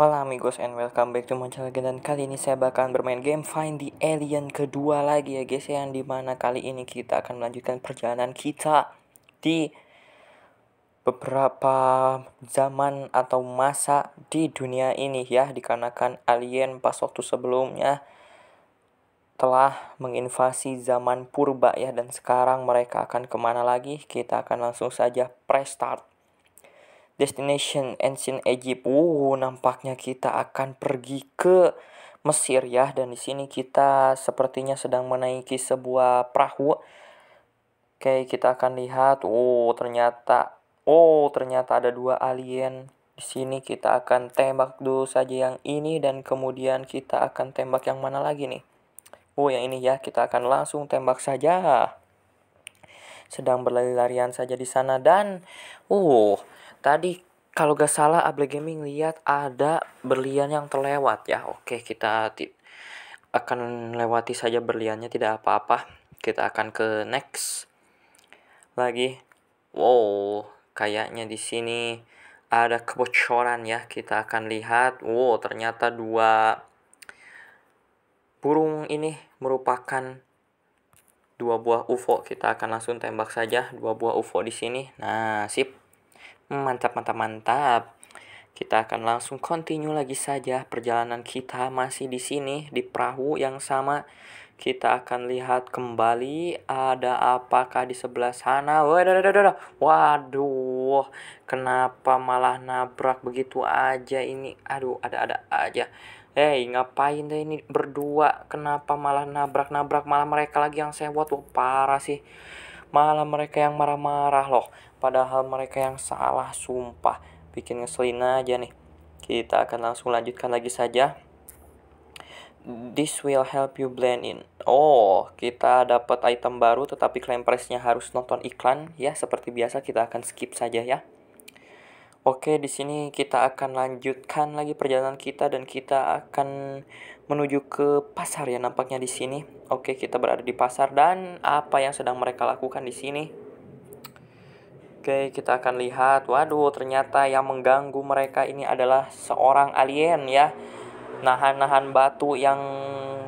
halo amigos and welcome back to my channel dan kali ini saya bakalan bermain game Find the Alien kedua lagi ya guys ya, yang dimana kali ini kita akan melanjutkan perjalanan kita di beberapa zaman atau masa di dunia ini ya dikarenakan alien pas waktu sebelumnya telah menginvasi zaman purba ya dan sekarang mereka akan kemana lagi kita akan langsung saja press start destination ancient Egypt. Wow, nampaknya kita akan pergi ke Mesir ya dan di sini kita sepertinya sedang menaiki sebuah perahu. Oke, kita akan lihat. Oh, ternyata oh, ternyata ada dua alien. Di sini kita akan tembak dulu saja yang ini dan kemudian kita akan tembak yang mana lagi nih? Oh, yang ini ya. Kita akan langsung tembak saja. Sedang berlari-larian saja di sana dan Oh. Tadi kalau gak salah Able Gaming lihat ada berlian yang terlewat ya. Oke, kita akan lewati saja berliannya tidak apa-apa. Kita akan ke next lagi. Wow, kayaknya di sini ada kebocoran ya. Kita akan lihat. Wow, ternyata dua burung ini merupakan dua buah UFO. Kita akan langsung tembak saja dua buah UFO di sini. Nah, sip. Mantap, mantap, mantap. Kita akan langsung continue lagi saja perjalanan kita masih di sini di perahu yang sama. Kita akan lihat kembali ada apakah di sebelah sana. Waduh, waduh, kenapa malah nabrak begitu aja ini? Aduh, ada-ada aja. Hei, ngapain deh ini berdua? Kenapa malah nabrak-nabrak malah mereka lagi yang sewot? Wah, parah sih malah mereka yang marah-marah loh padahal mereka yang salah sumpah bikin ngeselin aja nih kita akan langsung lanjutkan lagi saja This will help you blend in. Oh, kita dapat item baru tetapi claim price harus nonton iklan ya. Seperti biasa kita akan skip saja ya. Oke, di sini kita akan lanjutkan lagi perjalanan kita dan kita akan menuju ke pasar ya nampaknya di sini. Oke, kita berada di pasar dan apa yang sedang mereka lakukan di sini? Oke, kita akan lihat. Waduh, ternyata yang mengganggu mereka ini adalah seorang alien ya. Nahan-nahan batu yang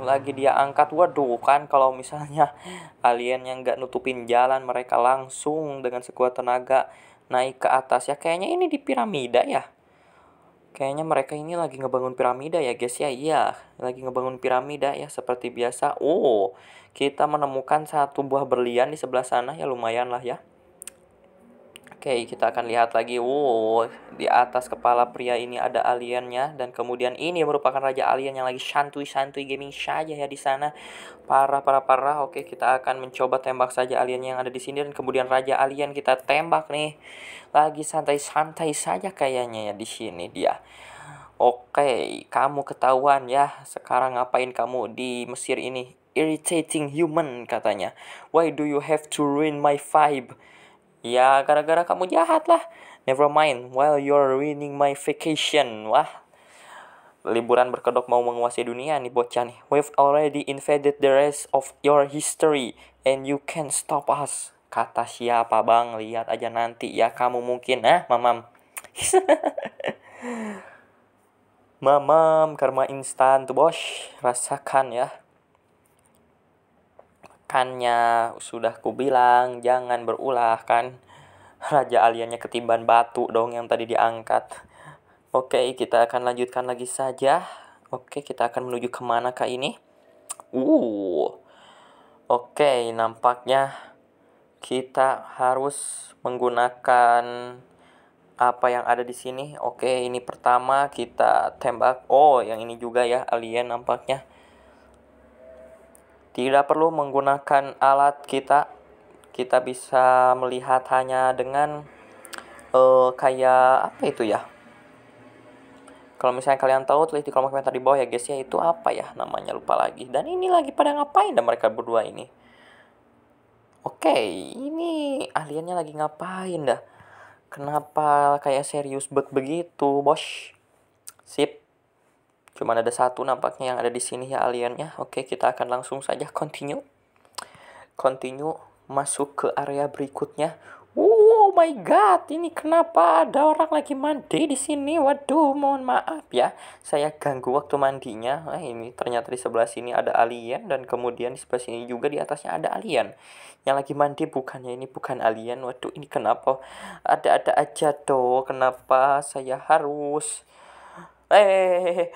lagi dia angkat. Waduh, kan kalau misalnya alien yang nggak nutupin jalan, mereka langsung dengan sekuat tenaga naik ke atas ya. Kayaknya ini di piramida ya. Kayaknya mereka ini lagi ngebangun piramida ya guys ya. Iya, lagi ngebangun piramida ya seperti biasa. Oh, kita menemukan satu buah berlian di sebelah sana ya lumayan lah ya. Oke, kita akan lihat lagi. Wow, di atas kepala pria ini ada aliennya dan kemudian ini merupakan raja alien yang lagi santuy-santuy gaming saja ya di sana. Parah, parah, parah. Oke, kita akan mencoba tembak saja aliennya yang ada di sini dan kemudian raja alien kita tembak nih. Lagi santai-santai saja kayaknya ya di sini dia. Oke, kamu ketahuan ya. Sekarang ngapain kamu di Mesir ini? Irritating human katanya. Why do you have to ruin my vibe? Ya, gara-gara kamu jahat lah. Never mind, while you're ruining my vacation. Wah, liburan berkedok mau menguasai dunia nih bocah nih. We've already invaded the rest of your history and you can't stop us. Kata siapa bang? Lihat aja nanti ya kamu mungkin. Ah, mamam. mamam, karma instan tuh bos. Rasakan ya makannya sudah kubilang jangan berulah kan raja Aliennya ketiban batu dong yang tadi diangkat oke kita akan lanjutkan lagi saja oke kita akan menuju kemana kak ini uh oke nampaknya kita harus menggunakan apa yang ada di sini oke ini pertama kita tembak oh yang ini juga ya alien nampaknya tidak perlu menggunakan alat kita kita bisa melihat hanya dengan uh, kayak apa itu ya kalau misalnya kalian tahu tulis di kolom komentar di bawah ya guys ya itu apa ya namanya lupa lagi dan ini lagi pada ngapain dan mereka berdua ini oke okay, ini ahliannya lagi ngapain dah kenapa kayak serius bet begitu bos sip Cuman ada satu nampaknya yang ada di sini ya aliennya. Oke, kita akan langsung saja continue. Continue masuk ke area berikutnya. Oh my god, ini kenapa ada orang lagi mandi di sini? Waduh, mohon maaf ya. Saya ganggu waktu mandinya. Nah, ini ternyata di sebelah sini ada alien dan kemudian di sebelah sini juga di atasnya ada alien. Yang lagi mandi bukannya ini bukan alien. Waduh, ini kenapa? Ada-ada aja tuh? Kenapa saya harus eh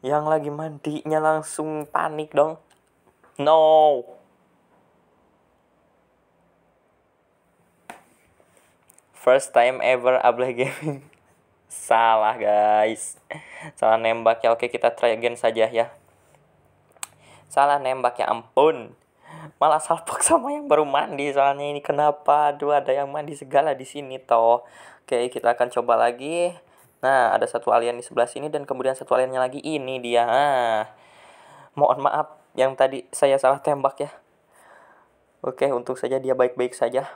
yang lagi mandinya langsung panik dong no first time ever abla Gaming salah guys salah nembak ya oke kita try again saja ya salah nembak ya ampun malah salpok sama yang baru mandi soalnya ini kenapa aduh ada yang mandi segala di sini toh oke kita akan coba lagi Nah, ada satu alien di sebelah sini dan kemudian satu aliennya lagi ini dia. Ah. Mohon maaf yang tadi saya salah tembak ya. Oke, untuk saja dia baik-baik saja.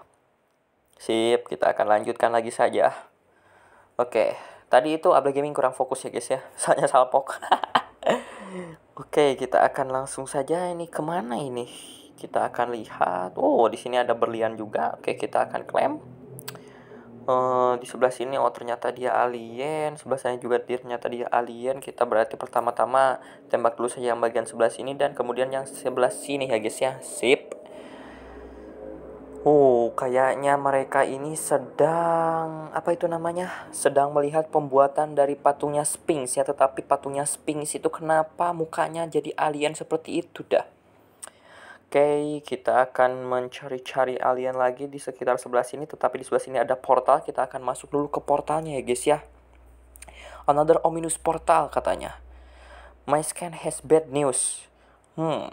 Sip, kita akan lanjutkan lagi saja. Oke, tadi itu Able Gaming kurang fokus ya guys ya. Soalnya salpok. Oke, kita akan langsung saja ini kemana ini? Kita akan lihat. Oh, di sini ada berlian juga. Oke, kita akan klaim. Eh, di sebelah sini oh ternyata dia alien sebelah sana juga dia ternyata dia alien kita berarti pertama-tama tembak dulu saja yang bagian sebelah sini dan kemudian yang sebelah sini ya guys ya sip Oh, kayaknya mereka ini sedang apa itu namanya? Sedang melihat pembuatan dari patungnya Sphinx ya, tetapi patungnya Sphinx itu kenapa mukanya jadi alien seperti itu dah? Oke, kita akan mencari-cari alien lagi di sekitar sebelah sini, tetapi di sebelah sini ada portal, kita akan masuk dulu ke portalnya ya guys ya. Another ominous portal katanya. My scan has bad news. Hmm,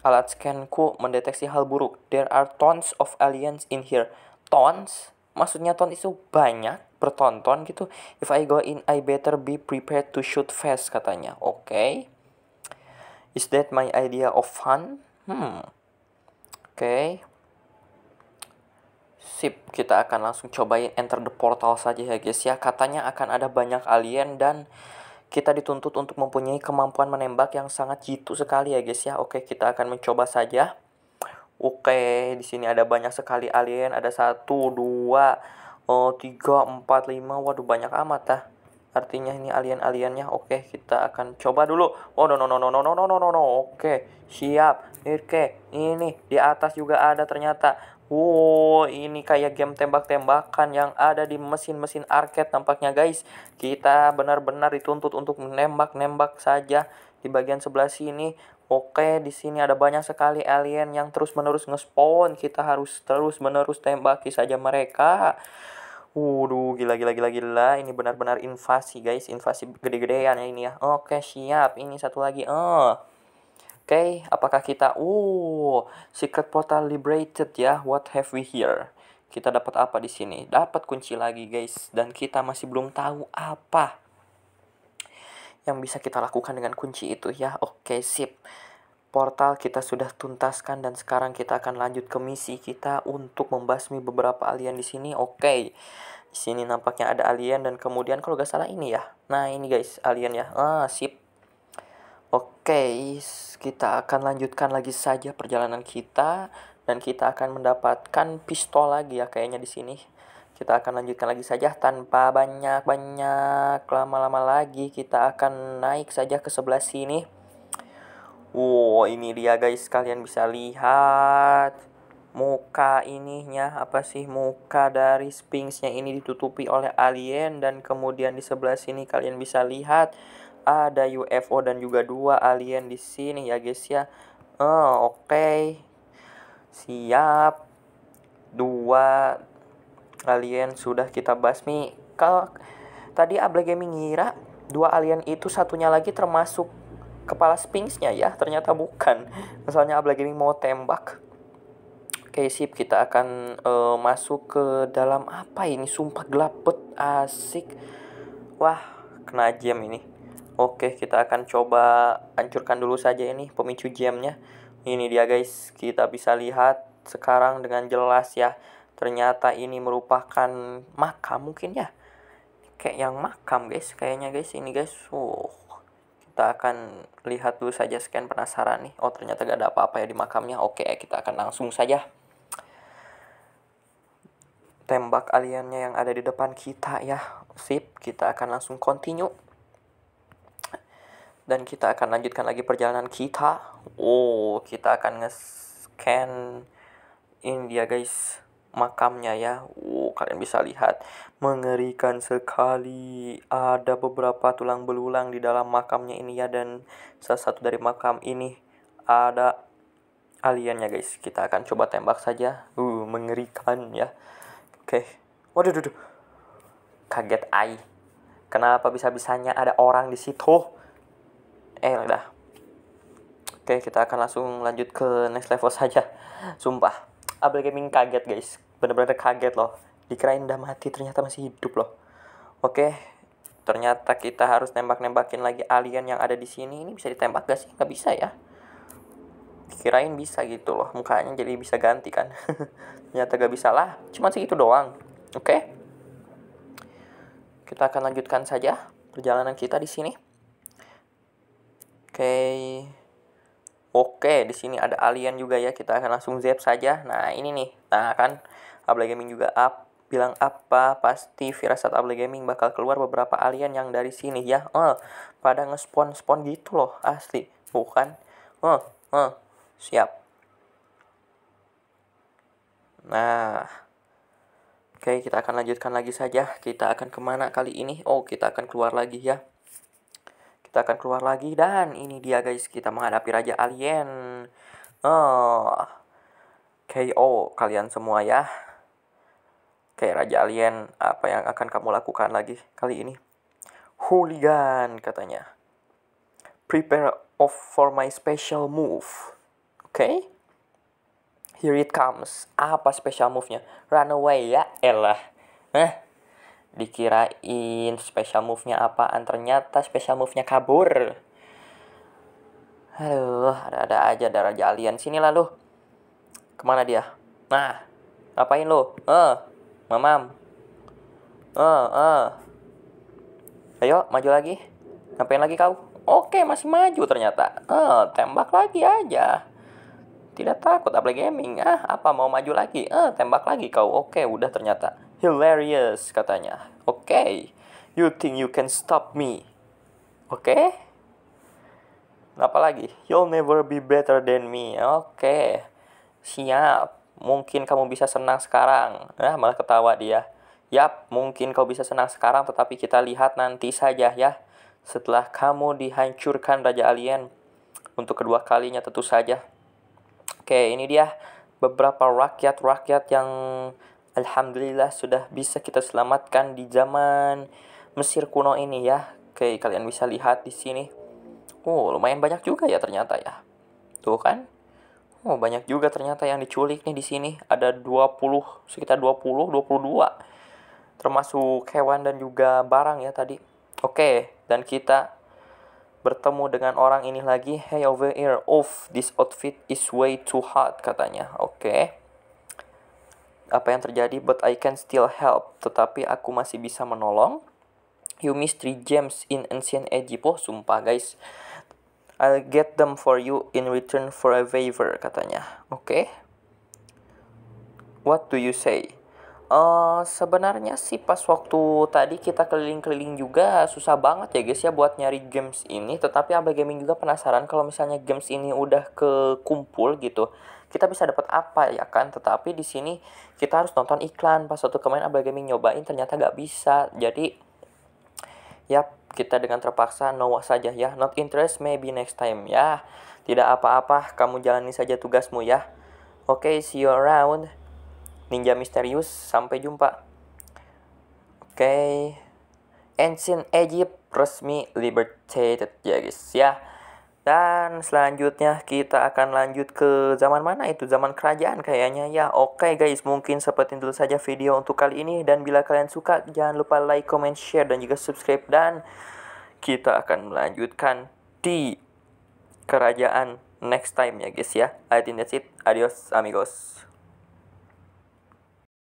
alat scanku mendeteksi hal buruk. There are tons of aliens in here. Tons? Maksudnya ton itu banyak, bertonton gitu. If I go in, I better be prepared to shoot fast katanya. Oke. Okay. Is that my idea of fun? Hmm. Oke. Okay. Sip, kita akan langsung cobain enter the portal saja ya guys ya. Katanya akan ada banyak alien dan kita dituntut untuk mempunyai kemampuan menembak yang sangat jitu sekali ya guys ya. Oke, okay, kita akan mencoba saja. Oke, okay, di sini ada banyak sekali alien. Ada satu, dua, 3, eh, tiga, empat, lima. Waduh, banyak amat ah artinya ini alien-aliennya oke okay, kita akan coba dulu oh no no no no no no no no no oke okay, siap oke okay, ini di atas juga ada ternyata Wow, ini kayak game tembak-tembakan yang ada di mesin-mesin arcade nampaknya guys. Kita benar-benar dituntut untuk menembak-nembak saja di bagian sebelah sini. Oke, di sini ada banyak sekali alien yang terus-menerus ngespawn. Kita harus terus-menerus tembaki saja mereka. Waduh, gila gila gila gila. Ini benar-benar invasi, guys. Invasi gede-gedean ya ini ya. Oke, siap. Ini satu lagi. Oh. Oke, okay, apakah kita uh secret portal liberated ya? What have we here? Kita dapat apa di sini? Dapat kunci lagi, guys. Dan kita masih belum tahu apa yang bisa kita lakukan dengan kunci itu ya. Oke, okay, sip portal kita sudah tuntaskan dan sekarang kita akan lanjut ke misi kita untuk membasmi beberapa alien di sini. Oke. Okay. Di sini nampaknya ada alien dan kemudian kalau gak salah ini ya. Nah, ini guys, alien ya. Ah, sip. Oke, okay, kita akan lanjutkan lagi saja perjalanan kita dan kita akan mendapatkan pistol lagi ya kayaknya di sini. Kita akan lanjutkan lagi saja tanpa banyak-banyak lama-lama lagi kita akan naik saja ke sebelah sini Wow, ini dia guys, kalian bisa lihat muka ininya apa sih muka dari Sphinxnya ini ditutupi oleh alien dan kemudian di sebelah sini kalian bisa lihat ada UFO dan juga dua alien di sini ya guys ya. Oh, oke. Okay. Siap. Dua alien sudah kita basmi. Kalau tadi Able Gaming ngira dua alien itu satunya lagi termasuk kepala Sphinxnya ya ternyata bukan misalnya Abla Gaming mau tembak Oke sip kita akan uh, masuk ke dalam apa ini sumpah gelapet asik Wah kena jam ini Oke kita akan coba hancurkan dulu saja ini pemicu jamnya Ini dia guys kita bisa lihat sekarang dengan jelas ya Ternyata ini merupakan makam mungkin ya Kayak yang makam guys kayaknya guys ini guys Wow kita akan lihat dulu saja scan penasaran nih oh ternyata gak ada apa-apa ya di makamnya oke kita akan langsung saja tembak aliennya yang ada di depan kita ya sip kita akan langsung continue dan kita akan lanjutkan lagi perjalanan kita oh kita akan nge-scan ini dia guys makamnya ya kalian bisa lihat mengerikan sekali ada beberapa tulang belulang di dalam makamnya ini ya dan salah satu dari makam ini ada aliennya guys kita akan coba tembak saja uh mengerikan ya oke okay. waduh kaget ai kenapa bisa bisanya ada orang di situ eh udah oke okay, kita akan langsung lanjut ke next level saja sumpah Abel Gaming kaget guys bener-bener kaget loh dikirain udah mati ternyata masih hidup loh oke ternyata kita harus nembak-nembakin lagi alien yang ada di sini ini bisa ditembak gak sih nggak bisa ya dikirain bisa gitu loh mukanya jadi bisa ganti kan ternyata gak bisa lah cuma segitu doang oke kita akan lanjutkan saja perjalanan kita di sini oke Oke, di sini ada alien juga ya. Kita akan langsung zap saja. Nah, ini nih. Nah, kan Apalagi Gaming juga up bilang apa pasti firasat Able Gaming bakal keluar beberapa alien yang dari sini ya oh pada ngespon spawn gitu loh asli bukan oh oh siap nah oke okay, kita akan lanjutkan lagi saja kita akan kemana kali ini oh kita akan keluar lagi ya kita akan keluar lagi dan ini dia guys kita menghadapi raja alien oh KO kalian semua ya Kayak Raja Alien, apa yang akan kamu lakukan lagi kali ini? Hooligan, katanya. Prepare of for my special move. Oke? Okay? Here it comes. Apa special move-nya? Run away ya, elah. Hah? Eh, dikirain special move-nya apaan? Ternyata special move-nya kabur. Halo, ada-ada aja darah jalian. Sini lah lu. Kemana dia? Nah, ngapain lo? Eh, Mamam. Eh, uh, Ayo, maju lagi. Ngapain lagi kau? Oke, masih maju ternyata. Eh, uh, tembak lagi aja. Tidak takut apalagi gaming. Ah, apa mau maju lagi? Eh, uh, tembak lagi kau. Oke, udah ternyata. Hilarious katanya. Oke. You think you can stop me? Oke. Okay? Apa lagi? You'll never be better than me. Oke. Siap. Mungkin kamu bisa senang sekarang. Nah, malah ketawa dia. Yap, mungkin kau bisa senang sekarang, tetapi kita lihat nanti saja ya. Setelah kamu dihancurkan Raja Alien untuk kedua kalinya tentu saja. Oke, ini dia beberapa rakyat-rakyat yang alhamdulillah sudah bisa kita selamatkan di zaman Mesir kuno ini ya. Oke, kalian bisa lihat di sini. Oh, lumayan banyak juga ya ternyata ya. Tuh kan? Oh, banyak juga ternyata yang diculik nih di sini. Ada 20, sekitar 20, 22. Termasuk hewan dan juga barang ya tadi. Oke, dan kita bertemu dengan orang ini lagi. Hey over here, Oof this outfit is way too hot katanya. Oke. Okay. Apa yang terjadi? But I can still help. Tetapi aku masih bisa menolong. You mystery gems in ancient Egypt. Oh, sumpah guys. I'll get them for you in return for a favor katanya. Oke. Okay. What do you say? Uh, sebenarnya sih pas waktu tadi kita keliling-keliling juga susah banget ya guys ya buat nyari games ini tetapi Abel Gaming juga penasaran kalau misalnya games ini udah kekumpul gitu kita bisa dapat apa ya kan tetapi di sini kita harus nonton iklan pas waktu kemarin Abel Gaming nyobain ternyata nggak bisa jadi Yap, kita dengan terpaksa no saja ya. Not interest, maybe next time ya. Tidak apa-apa, kamu jalani saja tugasmu ya. Oke, okay, see you around. Ninja misterius, sampai jumpa. Oke. Okay. Ancient Egypt resmi liberated. ya guys ya. Dan selanjutnya kita akan lanjut ke zaman mana itu? Zaman kerajaan kayaknya ya. Oke okay guys, mungkin seperti itu saja video untuk kali ini. Dan bila kalian suka, jangan lupa like, comment, share, dan juga subscribe. Dan kita akan melanjutkan di kerajaan next time ya guys ya. I think that's it. Adios amigos.